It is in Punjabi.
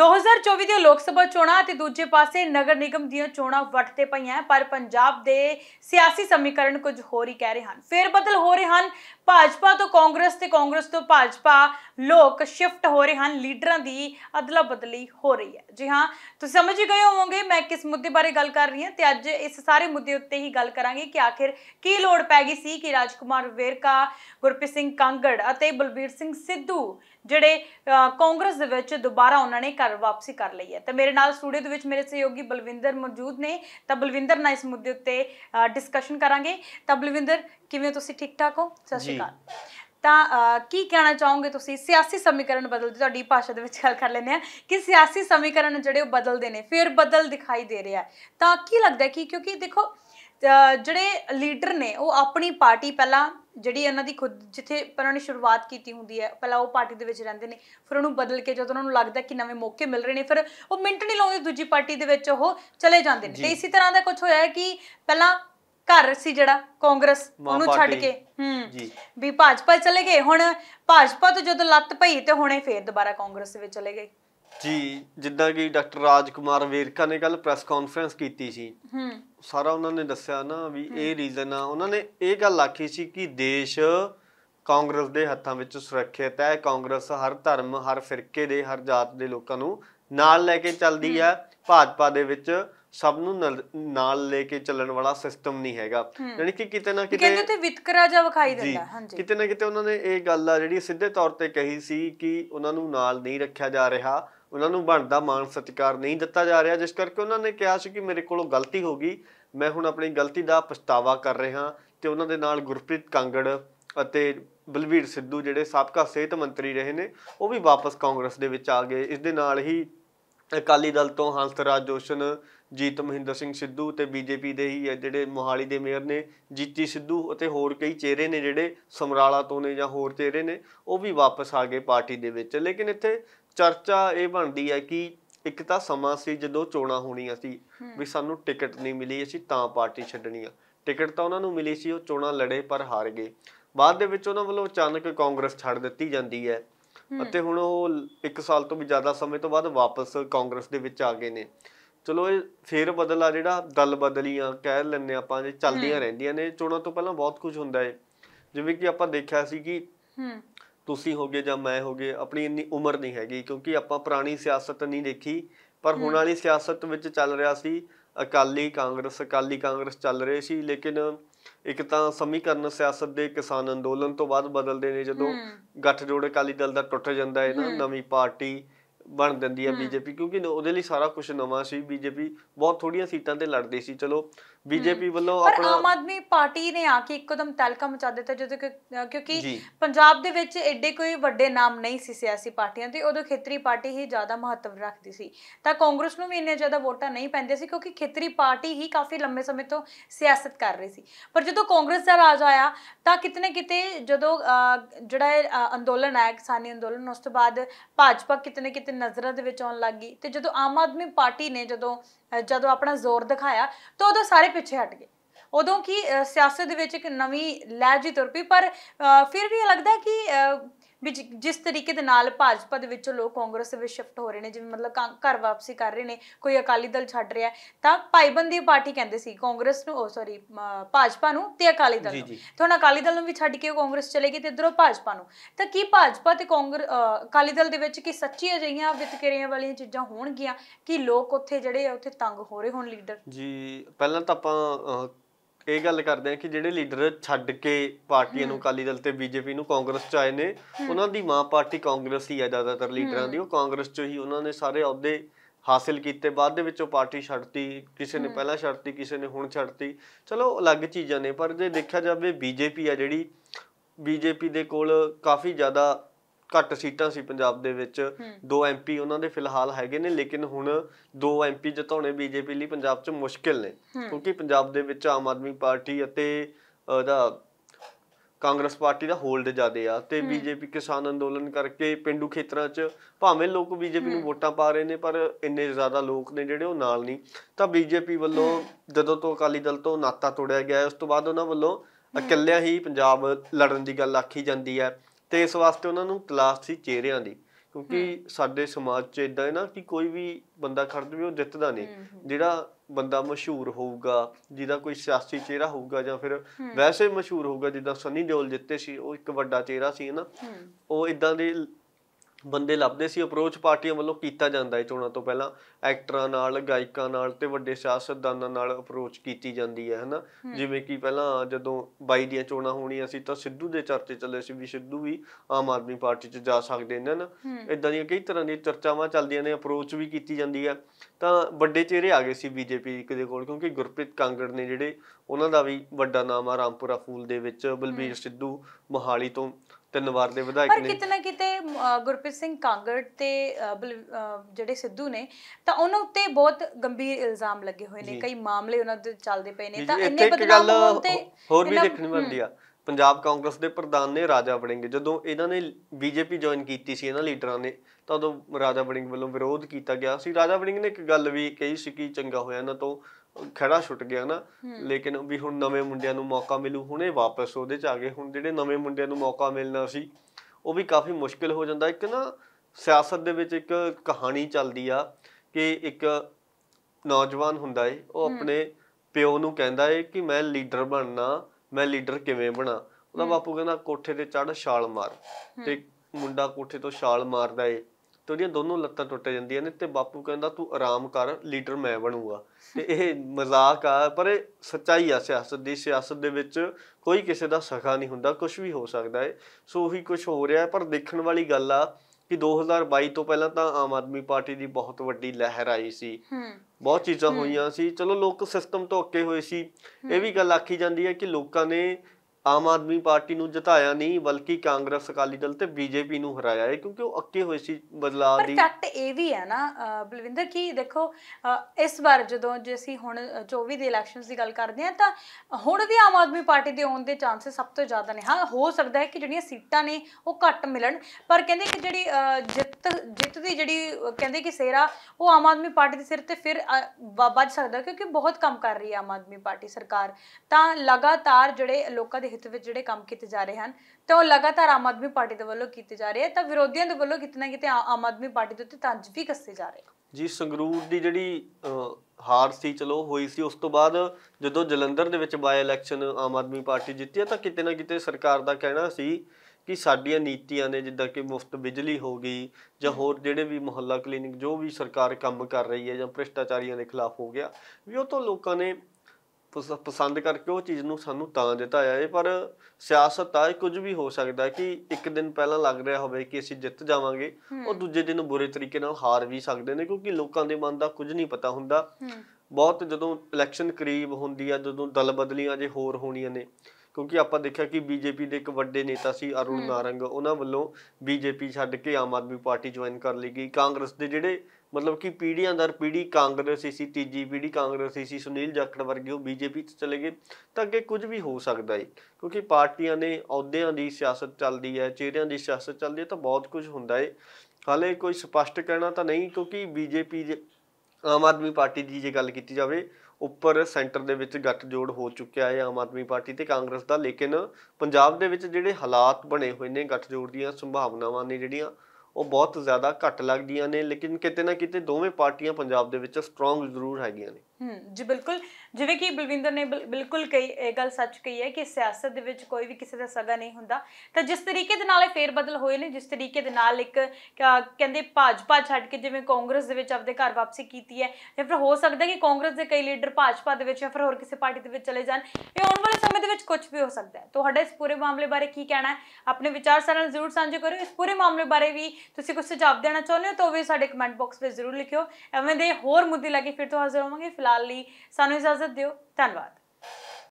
2024 ਦੀਆਂ ਲੋਕ ਸਭਾ ਚੋਣਾਂ ਤੇ ਦੂਜੇ ਪਾਸੇ ਨਗਰ ਨਿਗਮ ਦੀਆਂ ਚੋਣਾਂ ਵੱਟ ਤੇ ਪਈਆਂ ਪਰ ਪੰਜਾਬ ਦੇ ਸਿਆਸੀ ਸਮੀਕਰਨ ਕੁਝ ਹੋਰ ਹੀ ਕਹਿ ਰਹੇ ਹਨ ਫੇਰ ਬਦਲ ਹੋ ਰਹੇ ਹਨ ਭਾਜਪਾ ਤੋਂ ਕਾਂਗਰਸ ਤੇ ਕਾਂਗਰਸ ਤੋਂ ਭਾਜਪਾ ਲੋਕ ਸ਼ਿਫਟ ਹੋ ਰਹੇ ਹਨ ਲੀਡਰਾਂ ਦੀ ਅਦਲਾ ਬਦਲੀ ਹੋ ਰਹੀ ਹੈ ਜੀ ਹਾਂ ਤੁਸੀਂ ਸਮਝ ਹੀ ਗਏ ਹੋਵੋਗੇ ਮੈਂ ਕਿਸ ਮੁੱਦੇ ਬਾਰੇ ਗੱਲ ਕਰ ਰਹੀ ਹਾਂ ਤੇ ਅੱਜ ਇਸ ਸਾਰੇ ਮੁੱਦੇ ਉੱਤੇ ਹੀ ਗੱਲ ਕਰਾਂਗੇ ਕਿ ਆਖਿਰ ਕੀ ਲੋੜ ਪੈ ਗਈ ਸੀ ਕਿ ਰਾਜਕੁਮਾਰ ਵੇਰਕਾ ਗੁਰਪ੍ਰੀਤ ਸਿੰਘ ਕਾਂਗੜ ਅਤੇ ਬਲਬੀਰ ਸਿੰਘ ਸਿੱਧੂ ਜਿਹੜੇ ਕਾਂਗਰਸ ਦੇ ਵਿੱਚ ਦੁਬਾਰਾ ਉਹਨਾਂ ਨੇ ਘਰ ਵਾਪਸੀ ਕਰ ਲਈ ਹੈ ਤੇ ਮੇਰੇ ਨਾਲ ਸਟੂਡੀਓ ਦੇ ਵਿੱਚ ਮੇਰੇ ਸਹਿਯੋਗੀ ਬਲਵਿੰਦਰ ਮੌਜੂਦ ਨੇ ਤਾਂ ਬਲਵਿੰਦਰ ਨਾਲ ਇਸ ਮੁੱਦੇ ਉੱਤੇ ਡਿਸਕਸ਼ਨ ਕਰਾਂਗੇ ਤਾਂ ਬਲਵਿੰਦਰ ਕਿਵੇਂ ਤੁਸੀਂ ਠੀਕ ਠਾਕ ਹੋ ਸਤਿ ਸ਼੍ਰੀ ਅਕਾਲ ਤਾਂ ਕੀ ਕਹਿਣਾ ਚਾਹੋਗੇ ਤੁਸੀਂ ਸਿਆਸੀ ਸਮੀਕਰਨ ਬਦਲਦੇ ਤੁਹਾਡੀ ਭਾਸ਼ਾ ਦੇ ਵਿੱਚ ਗੱਲ ਕਰ ਲੈਂਦੇ ਆ ਕਿ ਸਿਆਸੀ ਸਮੀਕਰਨ ਜਿਹੜੇ ਉਹ ਬਦਲਦੇ ਨੇ ਫਿਰ ਬਦਲ ਦਿਖਾਈ ਦੇ ਰਿਹਾ ਤਾਂ ਕੀ ਲੱਗਦਾ ਕਿ ਕਿਉਂਕਿ ਦੇਖੋ ਜਿਹੜੇ ਲੀਡਰ ਨੇ ਉਹ ਆਪਣੀ ਪਾਰਟੀ ਪਹਿਲਾਂ ਜਿਹੜੀ ਇਹਨਾਂ ਦੀ ਖੁਦ ਜਿੱਥੇ ਪਹਿਲਾਂ ਨੇ ਸ਼ੁਰੂਆਤ ਕੀਤੀ ਹੁੰਦੀ ਹੈ ਪਹਿਲਾਂ ਉਹ ਪਾਰਟੀ ਦੇ ਵਿੱਚ ਰਹਿੰਦੇ ਨੇ ਫਿਰ ਉਹਨੂੰ ਬਦਲ ਕੇ ਜਦੋਂ ਉਹਨਾਂ ਨੂੰ ਲੱਗਦਾ ਕਿ ਨਵੇਂ ਮੌਕੇ ਮਿਲ ਰਹੇ ਨੇ ਫਿਰ ਉਹ ਮਿੰਟ ਨਹੀਂ ਲਾਉਂਦੇ ਦੂਜੀ ਪਾਰਟੀ ਦੇ ਵਿੱਚ ਉਹ ਚਲੇ ਜਾਂਦੇ ਨੇ ਤੇ ਇਸੇ ਤਰ੍ਹਾਂ ਦਾ ਕੁਝ ਹੋਇਆ ਕਿ ਪਹਿਲਾਂ ਘਰ ਸੀ ਜਿਹੜਾ ਕਾਂਗਰਸ ਉਹਨੂੰ ਛੱਡ ਕੇ ਹੂੰ ਜੀ ਵੀ ਭਾਜਪਾ ਚਲੇ ਗਏ ਹੁਣ ਭਾਜਪਾ ਤੋਂ ਜਦੋਂ ਲੱਤ ਪਈ ਤੇ ਹੁਣੇ ਫੇਰ ਦੁਬਾਰਾ ਕਾਂਗਰਸ ਦੇ ਵਿੱਚ ਚਲੇ ਗਏ ਜੀ ਜਿੱਦਾਂ ਕਿ ਡਾਕਟਰ ਰਾਜਕੁਮਾਰ ਵੇਰਕਾ ਨੇ ਕੱਲ ਪ੍ਰੈਸ ਕਾਨਫਰੰਸ ਕੀਤੀ ਸੀ ਹੂੰ ਸਾਰਾ ਉਹਨਾਂ ਨੇ ਦੱਸਿਆ ਨਾ ਵੀ ਇਹ ਰੀਜ਼ਨ ਆ ਉਹਨਾਂ ਨੇ ਇਹ ਗੱਲ ਆਖੀ ਸੀ ਕਿ ਦੇਸ਼ ਕਾਂਗਰਸ ਦੇ ਹੱਥਾਂ ਵਿੱਚ ਸੁਰੱਖਿਅਤ ਹੈ ਕਾਂਗਰਸ ਹਰ ਧਰਮ ਹਰ ਫਿਰਕੇ ਦੇ ਹਰ ਜਾਤ ਦੇ ਲੋਕਾਂ ਨੂੰ ਨਾਲ ਲੈ ਕੇ ਚੱਲਦੀ ਆ ਭਾਜਪਾ ਦੇ ਵਿੱਚ ਸਭ ਨੂੰ ਨਾਲ ਲੈ ਕੇ ਚੱਲਣ ਵਾਲਾ ਸਿਸਟਮ ਨਹੀਂ ਹੈਗਾ ਯਾਨੀ ਕਿ ਕਿਤੇ ਨਾ ਕਿਤੇ ਕਹਿੰਦੇ ਤੇ ਵਿਤਕਰਾ ਜਾ ਵਿਖਾਈ ਦਿੰਦਾ ਹਾਂਜੀ ਕਿਤੇ ਨਾ ਕਿਤੇ ਉਹਨਾਂ ਨੇ ਇਹ ਗੱਲ ਆ ਜਿਹੜੀ ਸਿੱਧੇ ਤੌਰ ਤੇ ਕਹੀ ਸੀ ਕਿ ਉਹਨਾਂ ਨੂੰ ਨਾਲ ਨਹੀਂ ਰੱਖਿਆ ਜਾ ਰਿਹਾ ਉਹਨਾਂ ਨੂੰ ਬਣਦਾ ਮਾਣ ਸਤਿਕਾਰ ਨਹੀਂ ਦਿੱਤਾ ਜਾ ਰਿਹਾ ਜਿਸ ਕਰਕੇ ਉਹਨਾਂ ਨੇ ਕਿਹਾ ਸੀ ਕਿ ਮੇਰੇ ਕੋਲੋਂ ਗਲਤੀ ਹੋ ਗਈ ਮੈਂ ਹੁਣ ਆਪਣੀ ਗਲਤੀ ਦਾ ਪਛਤਾਵਾ ਕਰ ਰਿਹਾ ਤੇ ਉਹਨਾਂ ਦੇ ਨਾਲ ਗੁਰਪ੍ਰੀਤ ਕਾਂਗੜ ਅਤੇ ਬਲਵੀਰ ਸਿੱਧੂ ਜਿਹੜੇ ਸਾਬਕਾ ਸਿਹਤ ਮੰਤਰੀ ਰਹੇ ਨੇ ਉਹ ਵੀ ਵਾਪਸ ਕਾਂਗਰਸ ਦੇ ਵਿੱਚ ਆ ਗਏ ਇਸ ਦੇ ਨਾਲ ਹੀ ਅਕਾਲੀ ਦਲ ਤੋਂ ਹੰਸਰਾਜ ਜੋਸ਼ਨ ਜੀਤ ਮਹਿੰਦਰ ਸਿੰਘ ਸਿੱਧੂ ਤੇ ਬੀਜੇਪੀ ਦੇ ਹੀ ਜਿਹੜੇ ਮੋਹਾਲੀ ਦੇ ਮੇਅਰ ਨੇ ਜੀਤੀ ਸਿੱਧੂ ਅਤੇ ਹੋਰ ਕਈ ਚਿਹਰੇ ਨੇ ਜਿਹੜੇ ਸਮਰਾਲਾ ਤੋਂ ਨੇ ਜਾਂ ਹੋਰ ਚਿਹਰੇ ਨੇ ਉਹ ਵੀ ਵਾਪਸ ਆ ਗਏ ਪਾਰਟੀ ਦੇ ਵਿੱਚ ਲੇਕਿਨ ਇੱਥੇ ਚਰਚਾ ਇਹ ਬਣਦੀ ਹੈ ਕਿ ਇੱਕ ਤਾਂ ਸਮਾਂ ਸੀ ਜਦੋਂ ਚੋਣਾਂ ਹੋਣੀਆਂ ਸੀ ਵੀ ਸਾਨੂੰ ਟਿਕਟ ਨਹੀਂ ਮਿਲੀ ਅਸੀਂ ਤਾਂ ਪਾਰਟੀ ਛੱਡਣੀ ਆ ਟਿਕਟ ਤਾਂ ਉਹਨਾਂ ਨੂੰ ਮਿਲੀ ਸੀ ਉਹ ਚੋਣਾਂ ਲੜੇ ਪਰ ਹਾਰ ਗਏ ਬਾਅਦ ਦੇ ਵਿੱਚ ਉਹਨਾਂ ਵੱਲੋਂ ਅਚਾਨਕ ਕਾਂਗਰਸ ਛੱਡ ਦਿੱਤੀ ਜਾਂਦੀ ਹੈ ਅਤੇ ਹੁਣ ਉਹ 1 ਸਾਲ ਤੋਂ ਵੀ ਜ਼ਿਆਦਾ ਸਮੇਂ ਤੋਂ ਬਾਅਦ ਵਾਪਸ ਕਾਂਗਰਸ ਦੇ ਵਿੱਚ ਆ ਗਏ ਨੇ ਚਲੋ ਇਹ ਫੇਰ ਬਦਲ ਆ ਜਿਹੜਾ ਦਲ ਬਦਲੀਆਂ ਕਹਿ ਲੈਣੇ ਆਪਾਂ ਜੇ ਚੱਲਦੀਆਂ ਰਹਿੰਦੀਆਂ ਨੇ ਚੋਣਾਂ ਤੋਂ ਪਹਿਲਾਂ ਬਹੁਤ ਕੁਝ ਹੁੰਦਾ ਹੈ ਜਿਵੇਂ ਕਿ ਆਪਾਂ ਦੇਖਿਆ ਸੀ ਕਿ ਤੁਸੀਂ ਹੋਗੇ ਜਾਂ ਮੈਂ ਹੋਗੇ ਆਪਣੀ ਇੰਨੀ ਉਮਰ ਨਹੀਂ ਹੈਗੀ ਕਿਉਂਕਿ ਆਪਾਂ ਪੁਰਾਣੀ ਸਿਆਸਤ ਨਹੀਂ ਦੇਖੀ ਪਰ ਹੁਣ ਵਾਲੀ ਸਿਆਸਤ ਵਿੱਚ ਚੱਲ ਰਿਹਾ ਸੀ ਅਕਾਲੀ ਕਾਂਗਰਸ ਅਕਾਲੀ ਕਾਂਗਰਸ ਚੱਲ ਰਹੀ ਸੀ ਲੇਕਿਨ ਇੱਕ ਤਾਂ ਸਮੀਕਰਨ ਸਿਆਸਤ ਦੇ ਕਿਸਾਨ ਅੰਦੋਲਨ ਤੋਂ ਬਾਅਦ ਬਦਲਦੇ ਨੇ ਜਦੋਂ ਗੱਠਜੋੜ ਅਕਾਲੀ ਦਲ ਦਾ ਟੁੱਟ ਜਾਂਦਾ ਹੈ ਨਾ ਨਵੀਂ ਪਾਰਟੀ ਬਣ ਦਿੰਦੀ ਹੈ ਬੀਜੇਪੀ ਕਿਉਂਕਿ ਉਹਦੇ ਲਈ ਸਾਰਾ ਕੁਝ ਨਵਾਂ ਸੀ ਬੀਜੇਪੀ ਬਹੁਤ ਥੋੜੀਆਂ ਸੀਟਾਂ ਤੇ ਲੜਦੀ ਸੀ ਚਲੋ ਬੀਜੇਪੀ ਵੱਲੋਂ ਆਪਣਾ ਆਮ ਆਦਮੀ ਪਾਰਟੀ ਨੇ ਆ ਕੇ ਇੱਕਦਮ ਤਲਕਾ ਮਚਾ ਦਿੱਤਾ ਜਦੋਂ ਕਿ ਕਿਉਂਕਿ ਪੰਜਾਬ ਦੇ ਵਿੱਚ ਐਡੇ ਕੋਈ ਵੱਡੇ ਨਾਮ ਨਹੀਂ ਸੀ ਸਿਆਸੀ ਪਾਰਟੀਆਂ ਤੇ ਉਦੋਂ ਖੇਤਰੀ ਪਾਰਟੀ ਹੀ ਜ਼ਿਆਦਾ ਮਹੱਤਵ ਰੱਖਦੀ ਸੀ ਤਾਂ ਕਾਂਗਰਸ ਨੂੰ ਵੀ ਇੰਨੇ ਜ਼ਿਆਦਾ ਵੋਟਾਂ ਨਹੀਂ ਪੈਂਦੇ ਸੀ ਕਿਉਂਕਿ ਖੇਤਰੀ ਪਾਰਟੀ ਹੀ ਕਾਫੀ ਲੰਮੇ ਸਮੇਂ ਤੋਂ ਸਿਆਸਤ ਕਰ ਰਹੀ ਸੀ ਪਰ ਜਦੋਂ ਕਾਂਗਰਸ ਦਾ ਰਾਜ ਆਇਆ ਤਾਂ ਕਿਤਨੇ ਕਿਤੇ ਜਦੋਂ ਜਿਹੜਾ ਅੰਦੋਲਨ ਆਇਆ ਕਿਸਾਨੀ ਅੰਦੋਲਨ ਉਸ ਤੋਂ ਬਾਅਦ ਭਾਜਪਾ ਕਿਤਨੇ ਕਿਤੇ ਨਜ਼ਰਾਂ ਦੇ ਵਿੱਚ ਆਉਣ ਲੱਗੀ ਤੇ ਜਦੋਂ ਆਮ ਆਦਮੀ ਪਾਰਟੀ ਨੇ ਜਦੋਂ ਜਦੋਂ ਆਪਣਾ ਜ਼ੋਰ ਦਿਖਾਇਆ ਤਾਂ ਉਦੋਂ ਸਾਰੇ ਪਿੱਛੇ ਹਟ ਗਏ ਉਦੋਂ ਕੀ ਸਿਆਸਤ ਦੇ ਵਿੱਚ ਇੱਕ ਨਵੀਂ ਲਹਿਰ ਜੀ ਤੁਰ ਪਈ ਪਰ ਫਿਰ ਵੀ ਇਹ ਲੱਗਦਾ ਕਿ ਵੀ ਜਿਸ ਤਰੀਕੇ ਦੇ ਨਾਲ ਭਾਜਪਾ ਦੇ ਵਿੱਚੋਂ ਲੋਕ ਕਾਂਗਰਸ ਦੇ ਵਿੱਚ ਸ਼ਿਫਟ ਹੋ ਰਹੇ ਨੇ ਜਿਵੇਂ ਮਤਲਬ ਘਰ ਵਾਪਸੀ ਕਰ ਰਹੇ ਨੇ ਕੋਈ ਅਕਾਲੀ ਦਲ ਛੱਡ ਰਿਹਾ ਤਾਂ ਭਾਈਬੰਦੀ ਪਾਰਟੀ ਕਹਿੰਦੇ ਸੀ ਕਾਂਗਰਸ ਨੂੰ ਉਹ ਸੌਰੀ ਭਾਜਪਾ ਨੂੰ ਤੇ ਅਕਾਲੀ ਦਲ ਨੂੰ ਤੇ ਹੁਣ ਅਕਾਲੀ ਦਲ ਨੂੰ ਵੀ ਛੱਡ ਕੇ ਕਾਂਗਰਸ ਚਲੇ ਗਈ ਤੇ ਇਧਰੋਂ ਭਾਜਪਾ ਨੂੰ ਤਾਂ ਕੀ ਭਾਜਪਾ ਤੇ ਕਾਂਗਰਸ ਅਕਾਲੀ ਦਲ ਦੇ ਵਿੱਚ ਕੀ ਸੱਚੀ ਅਜਈਆਂ ਵਿਤਕਰੀਆਂ ਵਾਲੀਆਂ ਚੀਜ਼ਾਂ ਹੋਣਗੀਆਂ ਕਿ ਲੋਕ ਉੱਥੇ ਜਿਹੜੇ ਆ ਉੱਥੇ ਤੰਗ ਹੋ ਰਹੇ ਹੋਣ ਲੀਡਰ ਜੀ ਪਹਿਲਾਂ ਤਾਂ ਆਪਾਂ ਇਹ ਗੱਲ ਕਰਦੇ ਆ ਕਿ ਜਿਹੜੇ ਲੀਡਰ ਛੱਡ ਕੇ ਪਾਰਟੀਆਂ ਨੂੰ ਅਕਾਲੀ ਦਲ ਤੇ ਬੀਜੇਪੀ ਨੂੰ ਕਾਂਗਰਸ ਚ ਆਏ ਨੇ ਉਹਨਾਂ ਦੀ ਮਾਂ ਪਾਰਟੀ ਕਾਂਗਰਸ ਹੀ ਆ ਜ਼ਿਆਦਾਤਰ ਲੀਡਰਾਂ ਦੀ ਉਹ ਕਾਂਗਰਸ ਚ ਹੀ ਉਹਨਾਂ ਨੇ ਸਾਰੇ ਅਹੁਦੇ ਹਾਸਲ ਕੀਤੇ ਬਾਅਦ ਦੇ ਵਿੱਚ ਉਹ ਪਾਰਟੀ ਛੱਡਤੀ ਕਿਸੇ ਨੇ ਪਹਿਲਾਂ ਛੱਡਤੀ ਕਿਸੇ ਨੇ ਹੁਣ ਛੱਡਤੀ ਚਲੋ ਅਲੱਗ ਚੀਜ਼ਾਂ ਨੇ ਪਰ ਜੇ ਦੇਖਿਆ ਜਾਵੇ ਬੀਜੇਪੀ ਆ ਜਿਹੜੀ ਬੀਜੇਪੀ ਦੇ ਕੋਲ ਕਾਫੀ ਜ਼ਿਆਦਾ ਘੱਟ ਸੀਟਾਂ ਸੀ ਪੰਜਾਬ ਦੇ ਵਿੱਚ ਦੋ ਐਮਪੀ ਉਹਨਾਂ ਦੇ ਫਿਲਹਾਲ ਹੈਗੇ ਨੇ ਲੇਕਿਨ ਹੁਣ ਦੋ ਐਮਪੀ ਜਿਤਾਉਣੇ ਬੀਜੇਪੀ ਲਈ ਪੰਜਾਬ 'ਚ ਮੁਸ਼ਕਿਲ ਨੇ ਕਿਉਂਕਿ ਪੰਜਾਬ ਦੇ ਵਿੱਚ ਆਮ ਆਦਮੀ ਪਾਰਟੀ ਅਤੇ ਉਹਦਾ ਕਾਂਗਰਸ ਪਾਰਟੀ ਦਾ ਹੋਲਡ ਜ਼ਿਆਦੇ ਆ ਤੇ ਬੀਜੇਪੀ ਕਿਸਾਨ ਅੰਦੋਲਨ ਕਰਕੇ ਪਿੰਡੂ ਖੇਤਰਾਂ 'ਚ ਭਾਵੇਂ ਲੋਕ ਬੀਜੇਪੀ ਨੂੰ ਵੋਟਾਂ ਪਾ ਰਹੇ ਨੇ ਪਰ ਇੰਨੇ ਜ਼ਿਆਦਾ ਲੋਕ ਨੇ ਜਿਹੜੇ ਉਹ ਨਾਲ ਨਹੀਂ ਤਾਂ ਬੀਜੇਪੀ ਵੱਲੋਂ ਜਦੋਂ ਤੋਂ ਅਕਾਲੀ ਦਲ ਤੋਂ ਨਾਤਾ ਤੋੜਿਆ ਗਿਆ ਉਸ ਤੋਂ ਬਾਅਦ ਉਹਨਾਂ ਵੱਲੋਂ ਇਕੱਲਿਆਂ ਹੀ ਪੰਜਾਬ ਲੜਨ ਦੀ ਗੱਲ ਆਖੀ ਜਾਂਦੀ ਹੈ ਤੇ ਇਸ ਵਾਸਤੇ ਉਹਨਾਂ ਨੂੰ ਤਲਾਸ਼ ਸੀ ਚਿਹਰਿਆਂ ਦੀ ਕਿਉਂਕਿ ਸਾਡੇ ਸਮਾਜ 'ਚ ਇਦਾਂ ਹੈ ਨਾ ਕਿ ਕੋਈ ਵੀ ਬੰਦਾ ਖੜ ਵੀ ਉਹ ਜਿੱਤਦਾ ਨਹੀਂ ਜਿਹੜਾ ਬੰਦਾ ਮਸ਼ਹੂਰ ਹੋਊਗਾ ਜਿਹਦਾ ਕੋਈ ਸਿਆਸੀ ਚਿਹਰਾ ਹੋਊਗਾ ਜਾਂ ਫਿਰ ਵੈਸੇ ਮਸ਼ਹੂਰ ਹੋਊਗਾ ਜਿੱਦਾਂ ਸਨੀ ਦਿਓਲ ਜਿੱਤੇ ਸੀ ਉਹ ਇੱਕ ਵੱਡਾ ਚਿਹਰਾ ਸੀ ਨਾ ਉਹ ਇਦਾਂ ਦੇ ਬੰਦੇ ਲੱਭਦੇ ਸੀ ਅਪਰੋਚ ਪਾਰਟੀਆਂ ਵੱਲੋਂ ਕੀਤਾ ਜਾਂਦਾ ਹੈ ਚੋਣਾਂ ਤੋਂ ਪਹਿਲਾਂ ਐਕਟਰਾਂ ਨਾਲ ਗਾਇਕਾਂ ਨਾਲ ਤੇ ਵੱਡੇ ਸਿਆਸਤਦਾਨਾਂ ਨਾਲ ਅਪਰੋਚ ਕੀਤੀ ਜਾਂਦੀ ਹੈ ਹਨਾ ਜਿਵੇਂ ਕਿ ਪਹਿਲਾਂ ਜਦੋਂ ਬਾਈ ਦੀਆਂ ਚੋਣਾਂ ਹੋਣੀਆਂ ਸੀ ਤਾਂ ਸਿੱਧੂ ਦੇ ਚਰਚੇ ਚੱਲੇ ਸੀ ਵੀ ਸਿੱਧੂ ਵੀ ਆਮ ਆਦਮੀ ਪਾਰਟੀ 'ਚ ਜਾ ਸਕਦੇ ਨੇ ਨਾ ਇਦਾਂ ਦੀਆਂ ਕਈ ਤਰ੍ਹਾਂ ਦੀਆਂ ਚਰਚਾਵਾਂ ਚੱਲਦੀਆਂ ਨੇ ਅਪਰੋਚ ਵੀ ਕੀਤੀ ਜਾਂਦੀ ਹੈ ਤਾਂ ਵੱਡੇ ਚਿਹਰੇ ਆ ਗਏ ਸੀ ਬੀਜੇਪੀ ਦੇ ਕੋਲ ਕਿਉਂਕਿ ਗੁਰਪ੍ਰੀਤ ਕਾਂਗੜ ਨੇ ਜਿਹੜੇ ਉਹਨਾਂ ਦਾ ਵੀ ਵੱਡਾ ਨਾਮ ਆ ਰਾਮਪੁਰਾ ਫੂਲ ਦੇ ਵਿੱਚ ਬਲਬੀਰ ਸਿੱਧੂ ਮੋਹਾਲੀ ਤੋਂ ਤਿੰਨ ਵਾਰ ਦੇ ਵਿਧਾਇਕ ਨੇ ਪਰ ਕਿਤਨਾ ਕਿਤੇ ਗੁਰਪ੍ਰੀਤ ਸਿੰਘ ਕਾਂਗੜ ਤੇ ਜਿਹੜੇ ਸਿੱਧੂ ਨੇ ਤਾਂ ਉਹਨਾਂ ਉੱਤੇ ਬਹੁਤ ਗੰਭੀਰ ਇਲਜ਼ਾਮ ਲੱਗੇ ਹੋਏ ਨੇ ਕਈ ਮਾਮਲੇ ਉਹਨਾਂ ਦੇ ਚੱਲਦੇ ਪਏ ਨੇ ਤਾਂ ਇੰਨੇ ਬਦਨਾਮ ਹੋਣ ਤੇ ਹੋਰ ਵੀ ਦੇਖਣ ਨੂੰ ਮਿਲਦੀ ਆ ਪੰਜਾਬ ਕਾਂਗਰਸ ਦੇ ਪ੍ਰਧਾਨ ਨੇ ਰਾਜਾ ਵੜਿੰਗ ਜਦੋਂ ਇਹਨਾਂ ਨੇ ਬੀਜੇਪੀ ਜੁਆਇਨ ਕੀਤੀ ਸੀ ਇਹਨਾਂ ਲੀਡਰਾਂ ਨੇ ਤਾਂ ਉਦੋਂ ਰਾਜਾ ਵੜਿੰਗ ਵੱਲੋਂ ਵਿਰੋਧ ਕੀਤਾ ਗਿਆ ਸੀ ਰਾਜਾ ਵੜਿੰਗ ਨੇ ਇੱਕ ਗੱਲ ਵੀ ਕਹੀ ਸੀ ਕਿ ਚੰਗਾ ਹੋਇਆ ਇਹਨਾਂ ਤੋਂ ਖੜਾ ਛੁੱਟ ਗਿਆ ਨਾ ਲੇਕਿਨ ਵੀ ਹੁਣ ਨਵੇਂ ਮੁੰਡਿਆਂ ਨੂੰ ਮੌਕਾ ਮਿਲੂ ਹੁਣੇ ਵਾਪਸ ਉਹਦੇ ਚ ਆ ਗਏ ਹੁਣ ਜਿਹੜੇ ਨਵੇਂ ਮੁੰਡਿਆਂ ਨੂੰ ਮੌਕਾ ਮਿਲਣਾ ਸੀ ਉਹ ਵੀ ਕਾਫੀ ਮੁਸ਼ਕਿਲ ਹੋ ਜਾਂਦਾ ਇੱਕ ਨਾ ਸਿਆਸਤ ਦੇ ਵਿੱਚ ਇੱਕ ਕਹਾਣੀ ਚੱਲਦੀ ਆ ਕਿ ਇੱਕ ਨੌਜਵਾਨ ਹੁੰਦਾ ਏ ਉਹ ਆਪਣੇ ਪਿਓ ਨੂੰ ਕਹਿੰਦਾ ਏ ਕਿ ਮੈਂ ਲੀਡਰ ਬਣਨਾ ਮੈਂ ਲੀਡਰ ਕਿਵੇਂ ਬਣਾ ਉਹਦਾ ਬਾਪੂ ਕਹਿੰਦਾ ਕੋਠੇ ਤੇ ਚੜ ਛਾਲ ਮਾਰ ਤੇ ਮੁੰਡਾ ਕੋਠੇ ਤੋਂ ਛਾਲ ਮਾਰਦਾ ਏ ਤੇ ਉਹਦੀਆਂ ਦੋਨੋਂ ਲੱਤਾਂ ਟੁੱਟ ਜਾਂਦੀਆਂ ਨੇ ਤੇ ਬਾਪੂ ਕਹਿੰਦਾ ਤੂੰ ਆਰਾਮ ਕਰ ਲੀਡਰ ਮੈਂ ਬਣੂਗਾ ਤੇ ਇਹ ਮਜ਼ਾਕ ਆ ਪਰ ਇਹ ਸੱਚਾਈ ਆ ਸਿਆਸਤ ਦੀ ਸਿਆਸਤ ਦੇ ਵਿੱਚ ਕੋਈ ਕਿਸੇ ਦਾ ਸਖਾ ਨਹੀਂ ਹੁੰਦਾ ਕੁਝ ਵੀ ਹੋ ਸਕਦਾ ਹੈ ਸੋ ਉਹੀ ਕੁਝ ਹੋ ਰਿਹਾ ਪਰ ਦੇਖਣ ਵਾਲੀ ਗੱਲ ਆ ਕਿ 2022 ਤੋਂ ਪਹਿਲਾਂ ਤਾਂ ਆਮ ਆਦਮੀ ਪਾਰਟੀ ਦੀ ਬਹੁਤ ਵੱਡੀ ਲਹਿਰ ਆਈ ਸੀ ਬਹੁਤ ਚੀਜ਼ਾਂ ਹੋਈਆਂ ਸੀ ਚਲੋ ਲੋਕ ਸਿਸਟਮ ਤੋਂ ਅੱਕੇ ਹੋਏ ਸੀ ਇਹ ਵੀ ਗੱਲ ਆਖੀ ਜਾਂਦੀ ਹੈ ਕਿ ਲੋਕਾਂ ਨੇ ਆਮ ਆਦਮੀ ਪਾਰਟੀ ਨੂੰ ਜਿਤਾਇਆ ਨਹੀਂ ਬਲਕਿ ਕਾਂਗਰਸ ਅਕਾਲੀ ਦਲ ਤੇ ਬੀਜੇਪੀ ਨੂੰ ਹਰਾਇਆ ਹੈ ਕਿਉਂਕਿ ਉਹ ਅੱਕੇ ਹੋਏ ਸੀ ਬਦਲਾਅ ਦੀ ਪਰ ਚੱਟ ਇਹ ਵੀ ਹੈ ਨਾ ਬਲਵਿੰਦਰ ਕੀ ਦੇਖੋ ਇਸ ਵਾਰ ਜਦੋਂ ਜੇ ਅਸੀਂ ਹੁਣ 24 ਦੇ ਇਲੈਕਸ਼ਨਸ ਦੀ ਗੱਲ ਕਰਦੇ ਆ ਤਾਂ ਹੁਣ ਵੀ ਆਮ ਆਦਮੀ ਪਾਰਟੀ ਦੇ ਆਉਣ ਦੇ ਚਾਂਸਸ ਸਭ ਤੋਂ ਜ਼ਿਆਦਾ ਨੇ ਹਾਂ ਹੋ ਸਕਦਾ ਹੈ ਕਿ ਜਿਹੜੀਆਂ ਸੀਟਾਂ ਨੇ ਉਹ ਘੱਟ ਮਿਲਣ ਪਰ ਕਹਿੰਦੇ ਕਿ ਜਿਹੜੀ ਜਿੱਤ ਜਿੱਤ ਦੀ ਜਿਹੜੀ ਕਹਿੰਦੇ ਕਿ ਸੇਰਾ ਉਹ ਆਮ ਆਦਮੀ ਪਾਰਟੀ ਦੇ ਸਿਰ ਤੇ ਫਿਰ ਵੱਜ ਸਕਦਾ ਕਿਉਂਕਿ ਬਹੁਤ ਕੰਮ ਕਰ ਰਹੀ ਹੈ ਆਮ ਆਦਮੀ ਪਾਰਟੀ ਸਰਕਾਰ ਤਾਂ ਲਗਾਤਾਰ ਜਿਹੜੇ ਲੋਕਾਂ ਦੇ ਹਿੱਤ ਵਿੱਚ ਜਿਹੜੇ ਕੰਮ ਕੀਤੇ ਜਾ ਰਹੇ ਹਨ ਤੇ ਉਹ ਲਗਾਤਾਰ ਆਮ ਆਦਮੀ ਪਾਰਟੀ ਦੇ ਵੱਲੋਂ ਕੀਤੇ ਜਾ ਰਹੇ ਤਾਂ ਵਿਰੋਧੀਆਂ ਦੇ ਵੱਲੋਂ ਕਿਤਨਾ ਕਿਤੇ ਆਮ ਆਦਮੀ ਪਾਰਟੀ ਦੇ ਉੱਤੇ ਤੰਜ ਵੀ ਕੱਸੇ ਜਾ ਰਹੇ ਜੀ ਸੰਗਰੂਰ ਦੀ ਜਿਹੜੀ ਹਾਰ ਸੀ ਚਲੋ ਹੋਈ ਸੀ ਉਸ ਤੋਂ ਬਾਅਦ ਜਦੋਂ ਜਲੰਧਰ ਦੇ ਵਿੱਚ ਬਾਈ ਇਲੈਕਸ਼ਨ ਆਮ ਆਦਮੀ ਪਾਰਟੀ ਜਿੱਤੀ ਤਾਂ ਕਿਤੇ ਨਾ ਕਿਤੇ ਸਰਕਾਰ ਦਾ ਕਹਿਣਾ ਸੀ ਕਿ ਸਾਡੀਆਂ ਨੀਤੀਆਂ ਨੇ ਜਿੱਦਾਂ ਕਿ ਮੁਫਤ ਬਿਜਲੀ ਹੋ ਗਈ ਜਾਂ ਹੋਰ ਜਿਹੜੇ ਵੀ ਮੁਹੱਲਾ ਕਲੀਨਿਕ ਜੋ ਵੀ ਸਰਕਾਰ ਕੰਮ ਕਰ ਰਹੀ ਹੈ ਜਾਂ ਭ੍ਰਿਸ਼ਟਾਚਾਰੀਆਂ ਦੇ ਖਿਲਾਫ ਹੋ ਗਿਆ ਵੀ ਉਹ ਤੋਂ ਲੋਕਾਂ ਨੇ ਪਸੰਦ ਕਰਕੇ ਉਹ ਚੀਜ਼ ਨੂੰ ਸਾਨੂੰ ਤਾਂ ਦਿੱਤਾ ਇਹ ਪਰ ਸਿਆਸਤ ਆ ਕੁਝ ਵੀ ਹੋ ਸਕਦਾ ਕਿ ਇੱਕ ਦਿਨ ਪਹਿਲਾਂ ਲੱਗ ਰਿਹਾ ਹੋਵੇ ਕਿ ਅਸੀਂ ਜਿੱਤ ਜਾਵਾਂਗੇ ਉਹ ਦੂਜੇ ਦਿਨ ਬੁਰੇ ਤਰੀਕੇ ਨਾਲ ਹਾਰ ਵੀ ਸਕਦੇ ਨੇ ਕਿਉਂਕਿ ਲੋਕਾਂ ਦੇ ਮਨ ਦਾ ਕੁਝ ਨਹੀਂ ਪਤਾ ਹੁੰਦਾ ਬਹੁਤ ਜਦੋਂ ਇਲੈਕਸ਼ਨ ਕਰੀਬ ਹੁੰਦੀ ਆ ਜਦੋਂ ਦਲ ਬਦਲੀਆਂ ਜੇ ਹੋਰ ਹੋਣੀਆਂ ਨੇ ਕਿਉਂਕਿ ਆਪਾਂ ਦੇਖਿਆ ਕਿ ਬੀਜੇਪੀ ਦੇ ਇੱਕ ਵੱਡੇ ਨੇਤਾ ਸੀ ਅਰੁਣ ਨਾਰੰਗ ਉਹਨਾਂ ਵੱਲੋਂ ਬੀਜੇਪੀ ਛੱਡ ਕੇ ਆਮ ਆਦਮੀ ਪਾਰਟੀ ਜੁਆਇਨ ਕਰ ਲਈ ਗਈ ਕਾਂਗਰਸ ਦੇ ਜਿਹੜੇ ਮਤਲਬ ਕਿ ਪੀੜੀਆਂ ਦਰ ਪੀੜੀ ਕਾਂਗਰਸ ਸੀ ਤੀਜੀ ਪੀੜੀ ਕਾਂਗਰਸ ਸੀ ਸੁਨੀਲ ਜਾਖੜ ਵਰਗੇ ਉਹ ਬੀਜੇਪੀ 'ਚ ਚਲੇ ਗਏ ਤਾਂ ਅੱਗੇ ਕੁਝ ਵੀ ਹੋ ਸਕਦਾ ਹੈ ਕਿਉਂਕਿ ਪਾਰਟੀਆਂ ਨੇ ਅਹੁਦਿਆਂ ਦੀ ਸਿਆਸਤ ਚੱਲਦੀ ਹੈ ਚਿਹਰਿਆਂ ਦੀ ਸਿਆਸਤ ਚੱਲਦੀ ਹੈ ਤਾਂ ਬਹੁਤ ਕੁਝ ਹੁੰਦਾ ਹੈ ਹਾਲੇ ਕੋਈ ਸਪਸ਼ਟ ਕਹਿਣਾ ਤਾਂ ਨਹੀਂ ਕਿਉਂਕਿ ਬੀਜੇਪੀ ਆਮ ਆਦਮੀ ਪਾਰਟੀ ਦੀ ਜੇ ਗੱਲ ਕੀਤੀ ਜਾਵੇ ਉੱਪਰ ਸੈਂਟਰ ਦੇ ਵਿੱਚ ਗੱਠਜੋੜ ਹੋ ਚੁੱਕਿਆ ਹੈ ਆਮ ਆਦਮੀ ਪਾਰਟੀ ਤੇ ਕਾਂਗਰਸ ਦਾ ਲੇਕਿਨ ਪੰਜਾਬ ਦੇ ਵਿੱਚ ਜਿਹੜੇ ਹਾਲਾਤ ਬਣੇ ਹੋਏ ਨੇ ਗੱਠਜੋੜ ਦੀਆਂ ਸੰਭਾਵਨਾਵਾਂ ਨੇ ਜਿਹੜੀਆਂ ਉਹ ਬਹੁਤ ਜ਼ਿਆਦਾ ਘੱਟ ਲੱਗਦੀਆਂ ਨੇ ਲੇਕਿਨ ਕਿਤੇ ਨਾ ਕਿਤੇ ਦੋਵੇਂ ਪਾਰਟੀਆਂ ਪੰਜਾਬ ਦੇ ਵਿੱਚ ਸਟਰੋਂਗ ਜ਼ਰੂਰ ਹੈਗੀਆਂ ਨੇ ਹੂੰ ਜੀ ਬਿਲਕੁਲ ਜਿਵੇਂ ਕਿ ਬਲਵਿੰਦਰ ਨੇ ਬਿਲਕੁਲ ਕਹੀ ਇਹ ਗੱਲ ਸੱਚ ਕਹੀ ਹੈ ਕਿ ਸਿਆਸਤ ਦੇ ਵਿੱਚ ਕੋਈ ਵੀ ਕਿਸੇ ਦਾ ਸਗਾ ਨਹੀਂ ਹੁੰਦਾ ਤਾਂ ਜਿਸ ਤਰੀਕੇ ਦੇ ਨਾਲ ਇਹ ਫੇਰ ਬਦਲ ਹੋਏ ਨੇ ਜਿਸ ਤਰੀਕੇ ਦੇ ਨਾਲ ਇੱਕ ਕਹਿੰਦੇ ਭਾਜਪਾ ਛੱਡ ਕੇ ਜਿਵੇਂ ਕਾਂਗਰਸ ਦੇ ਵਿੱਚ ਆਪਦੇ ਘਰ ਵਾਪਸੀ ਕੀਤੀ ਹੈ ਜਾਂ ਫਿਰ ਹੋ ਸਕਦਾ ਕਿ ਕਾਂਗਰਸ ਦੇ ਕਈ ਲੀਡਰ ਭਾਜਪਾ ਦੇ ਵਿੱਚ ਜਾਂ ਫਿਰ ਹੋਰ ਕਿਸੇ ਪਾਰਟੀ ਦੇ ਵਿੱਚ ਚਲੇ ਜਾਣ ਇਹ ਆਉਣ ਵਾਲੇ ਸਮੇਂ ਦੇ ਵਿੱਚ ਕੁਝ ਵੀ ਹੋ ਸਕਦਾ ਹੈ ਤੁਹਾਡਾ ਇਸ ਪੂਰੇ ਮਾਮਲੇ ਬਾਰੇ ਕੀ ਕਹਿਣਾ ਹੈ ਆਪਣੇ ਵਿਚਾਰ ਸਾਰਿਆਂ ਨਾਲ ਜ਼ਰੂਰ ਸਾਂਝੇ ਕਰੋ ਇਸ ਪੂਰੇ ਮਾਮਲੇ ਬਾਰੇ ਵੀ ਤੁਸੀਂ ਕੁਝ ਸੁਝਾਅ ਦੇਣਾ ਚਾਹੁੰਦੇ ਹੋ ਤਾਂ ਉਹ ਵੀ ਸਾਡੇ ਕਮੈਂਟ ਬਾਕਸ ਵਿੱਚ ਜ਼ਰੂਰ ਲਿਖਿਓ ਐਵੇਂ ਦੇ ਹੋਰ ਮੁੱਦੇ ਲੈ ਕੇ ਫਿਰ ਤੋਂ ਹਾਜ਼ਰ ਹੋਵਾਂਗੇ ਫਿਲਹਾਲ ਫਿਲਹਾਲ ਲਈ ਸਾਨੂੰ ਇਜਾਜ਼ਤ ਦਿਓ ਧੰਨਵਾਦ